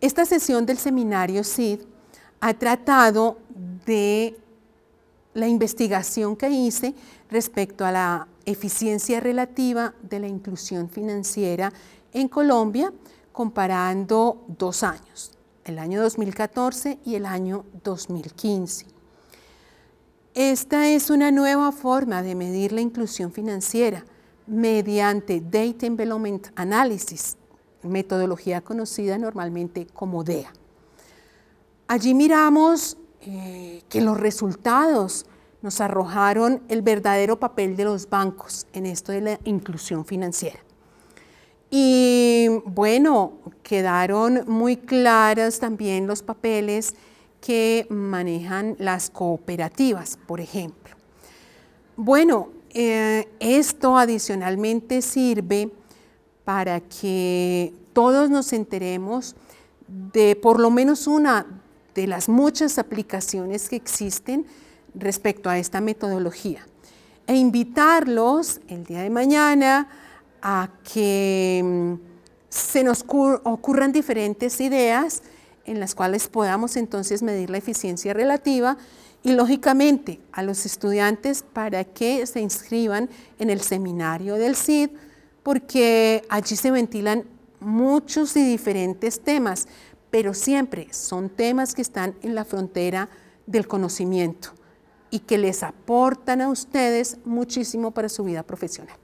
Esta sesión del seminario SID ha tratado de la investigación que hice respecto a la eficiencia relativa de la inclusión financiera en Colombia, comparando dos años, el año 2014 y el año 2015. Esta es una nueva forma de medir la inclusión financiera mediante Data Envelopment Analysis, metodología conocida normalmente como DEA. Allí miramos eh, que los resultados nos arrojaron el verdadero papel de los bancos en esto de la inclusión financiera. Y bueno, quedaron muy claros también los papeles que manejan las cooperativas, por ejemplo. Bueno, eh, esto adicionalmente sirve para que todos nos enteremos de por lo menos una de las muchas aplicaciones que existen respecto a esta metodología. E invitarlos el día de mañana a que mm, se nos ocurran diferentes ideas en las cuales podamos entonces medir la eficiencia relativa y lógicamente a los estudiantes para que se inscriban en el seminario del CID porque allí se ventilan muchos y diferentes temas, pero siempre son temas que están en la frontera del conocimiento y que les aportan a ustedes muchísimo para su vida profesional.